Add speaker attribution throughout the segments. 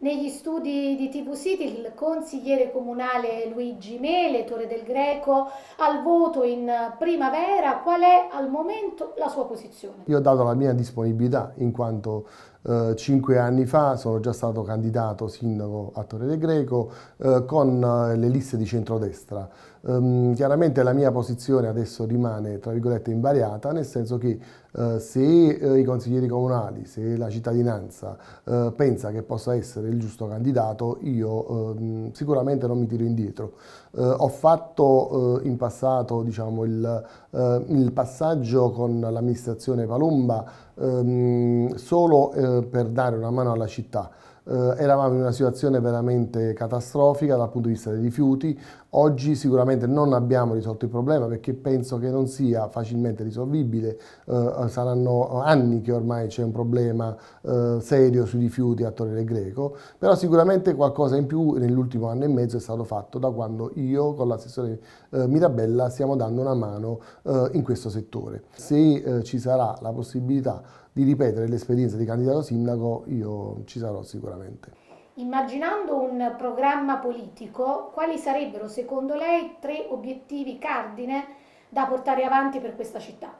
Speaker 1: Negli studi di TV City il consigliere comunale Luigi
Speaker 2: Mele, Torre del Greco, al voto in primavera, qual è al momento la sua posizione?
Speaker 1: Io ho dato la mia disponibilità in quanto eh, cinque anni fa sono già stato candidato sindaco a Torre del Greco eh, con eh, le liste di centrodestra. Um, chiaramente la mia posizione adesso rimane tra virgolette invariata, nel senso che eh, se eh, i consiglieri comunali, se la cittadinanza eh, pensa che possa essere il giusto candidato, io ehm, sicuramente non mi tiro indietro. Eh, ho fatto in passato diciamo, il, il passaggio con l'amministrazione Palomba ehm, solo eh, per dare una mano alla città. Eh, eravamo in una situazione veramente catastrofica dal punto di vista dei rifiuti, oggi sicuramente non abbiamo risolto il problema perché penso che non sia facilmente risolvibile, eh, eh, saranno anni che ormai c'è un problema serio sui rifiuti a Torre del Greco, però sicuramente qualcosa in più nell'ultimo anno e mezzo è stato fatto da quando io con l'assessore Mirabella stiamo dando una mano in questo settore. Se ci sarà la possibilità di ripetere l'esperienza di candidato sindaco io ci sarò sicuramente sicuramente.
Speaker 2: Immaginando un programma politico, quali sarebbero secondo lei tre obiettivi cardine da portare avanti per questa città?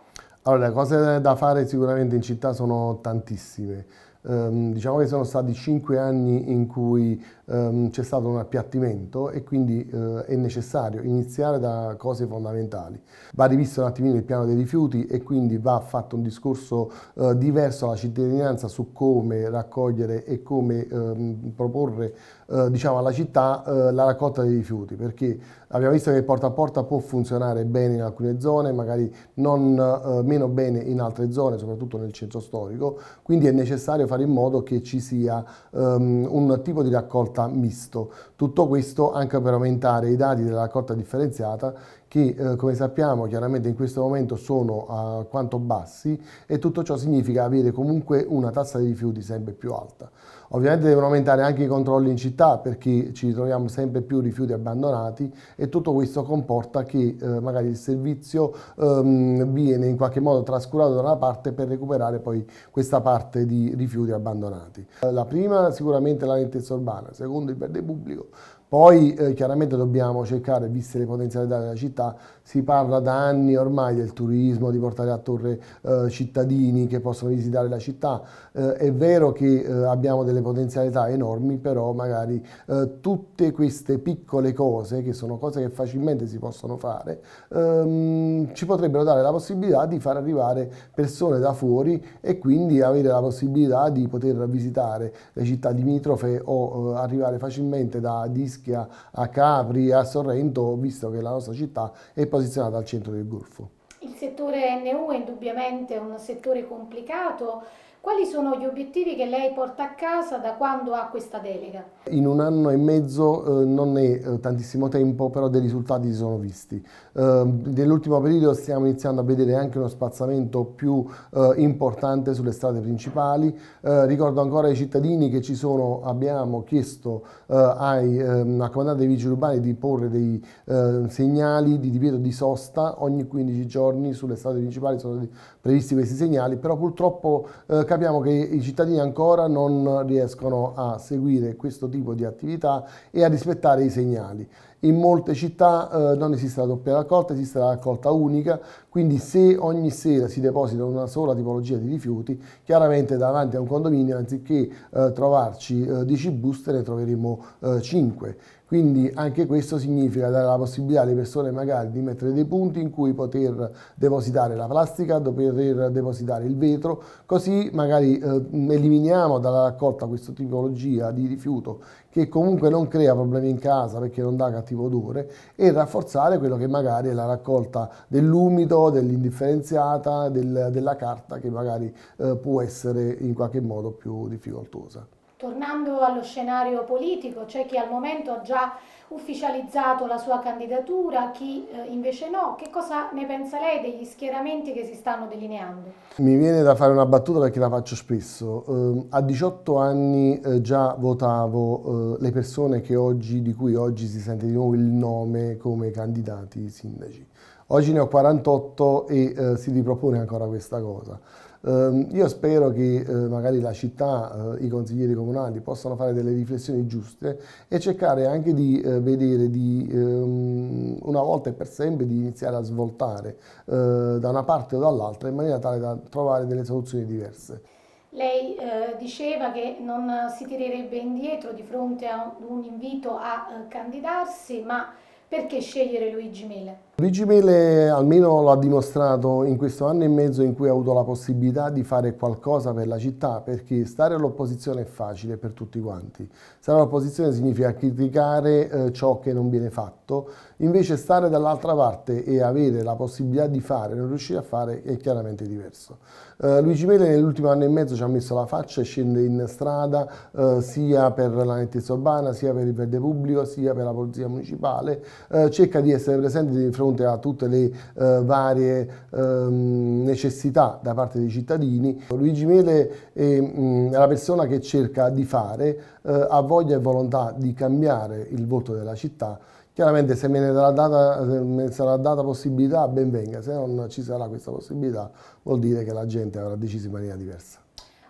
Speaker 1: Allora, le cose da fare sicuramente in città sono tantissime ehm, diciamo che sono stati cinque anni in cui ehm, c'è stato un appiattimento e quindi eh, è necessario iniziare da cose fondamentali. Va rivisto un attimino il piano dei rifiuti e quindi va fatto un discorso eh, diverso alla cittadinanza su come raccogliere e come ehm, proporre eh, diciamo alla città eh, la raccolta dei rifiuti perché abbiamo visto che porta a porta può funzionare bene in alcune zone, magari non eh, meno bene in altre zone, soprattutto nel centro storico, quindi è necessario fare fare in modo che ci sia um, un tipo di raccolta misto. Tutto questo anche per aumentare i dati della raccolta differenziata che eh, come sappiamo chiaramente in questo momento sono alquanto eh, bassi e tutto ciò significa avere comunque una tassa di rifiuti sempre più alta. Ovviamente devono aumentare anche i controlli in città perché ci troviamo sempre più rifiuti abbandonati e tutto questo comporta che eh, magari il servizio ehm, viene in qualche modo trascurato da una parte per recuperare poi questa parte di rifiuti abbandonati. Eh, la prima sicuramente la lentezza urbana, secondo il verde pubblico, poi eh, chiaramente dobbiamo cercare, viste le potenzialità della città, si parla da anni ormai del turismo, di portare a torre eh, cittadini che possono visitare la città. Eh, è vero che eh, abbiamo delle delle potenzialità enormi, però magari eh, tutte queste piccole cose, che sono cose che facilmente si possono fare, ehm, ci potrebbero dare la possibilità di far arrivare persone da fuori e quindi avere la possibilità di poter visitare le città limitrofe o eh, arrivare facilmente da Ischia a Capri, a Sorrento, visto che la nostra città è posizionata al centro del Golfo.
Speaker 2: Il settore NU è indubbiamente un settore complicato, quali sono gli obiettivi che lei porta a casa da quando ha questa delega?
Speaker 1: In un anno e mezzo eh, non è eh, tantissimo tempo, però dei risultati si sono visti. Eh, nell'ultimo periodo stiamo iniziando a vedere anche uno spazzamento più eh, importante sulle strade principali. Eh, ricordo ancora ai cittadini che ci sono, abbiamo chiesto eh, ai ehm, comandanti dei vigili urbani di porre dei ehm, segnali di divieto di sosta ogni 15 giorni sulle strade principali sono previsti questi segnali, però purtroppo capiamo che i cittadini ancora non riescono a seguire questo tipo di attività e a rispettare i segnali. In molte città eh, non esiste la doppia raccolta, esiste la raccolta unica, quindi se ogni sera si deposita una sola tipologia di rifiuti, chiaramente davanti a un condominio anziché eh, trovarci eh, 10 buste ne troveremo 5. Eh, quindi anche questo significa dare la possibilità alle persone magari di mettere dei punti in cui poter depositare la plastica, poter depositare il vetro, così magari eh, eliminiamo dalla raccolta questa tipologia di rifiuto che comunque non crea problemi in casa perché non dà cattivo odore e rafforzare quello che magari è la raccolta dell'umido, dell'indifferenziata, del, della carta che magari eh, può essere in qualche modo più difficoltosa.
Speaker 2: Tornando allo scenario politico, c'è chi al momento ha già ufficializzato la sua candidatura, chi eh, invece no. Che cosa ne pensa lei degli schieramenti che si stanno delineando?
Speaker 1: Mi viene da fare una battuta perché la faccio spesso. Ehm, a 18 anni eh, già votavo eh, le persone oggi, di cui oggi si sente di nuovo il nome come candidati sindaci. Oggi ne ho 48 e si ripropone ancora questa cosa. Ehm, io spero che eh, magari la città, eh, i consiglieri comunali possano fare delle riflessioni giuste e cercare anche di eh, vedere di, ehm, una volta e per sempre di iniziare a svoltare da una parte o dall'altra in maniera tale da trovare delle soluzioni diverse.
Speaker 2: Lei eh, diceva che non si tirerebbe indietro di fronte a un invito a candidarsi, ma perché scegliere Luigi Mele?
Speaker 1: Luigi Mele almeno lo ha dimostrato in questo anno e mezzo in cui ha avuto la possibilità di fare qualcosa per la città, perché stare all'opposizione è facile per tutti quanti. Stare all'opposizione significa criticare eh, ciò che non viene fatto, invece stare dall'altra parte e avere la possibilità di fare, non riuscire a fare, è chiaramente diverso. Eh, Luigi Mele nell'ultimo anno e mezzo ci ha messo la faccia e scende in strada eh, sia per la nettezza urbana, sia per il verde pubblico, sia per la polizia municipale, eh, cerca di essere presente di fronte fronte a tutte le eh, varie ehm, necessità da parte dei cittadini. Luigi Mele è, mh, mm, è la persona che cerca di fare, eh, ha voglia e volontà di cambiare il volto della città. Chiaramente se me ne sarà data, ne sarà data possibilità, ben venga, se non ci sarà questa possibilità vuol dire che la gente avrà deciso in maniera diversa.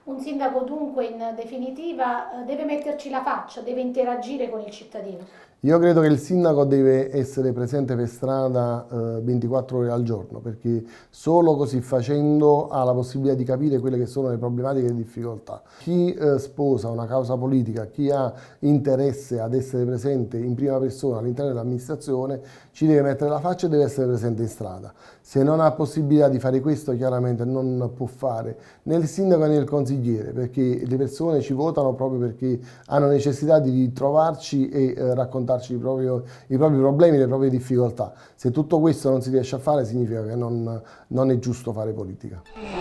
Speaker 2: Un sindaco dunque in definitiva eh, deve metterci la faccia, deve interagire con il cittadino.
Speaker 1: Io credo che il sindaco deve essere presente per strada eh, 24 ore al giorno perché solo così facendo ha la possibilità di capire quelle che sono le problematiche e le difficoltà. Chi eh, sposa una causa politica, chi ha interesse ad essere presente in prima persona all'interno dell'amministrazione ci deve mettere la faccia e deve essere presente in strada. Se non ha possibilità di fare questo chiaramente non può fare né il sindaco né il consigliere perché le persone ci votano proprio perché hanno necessità di trovarci e eh, raccontare raccontarci i, proprio, i propri problemi, le proprie difficoltà. Se tutto questo non si riesce a fare significa che non, non è giusto fare politica.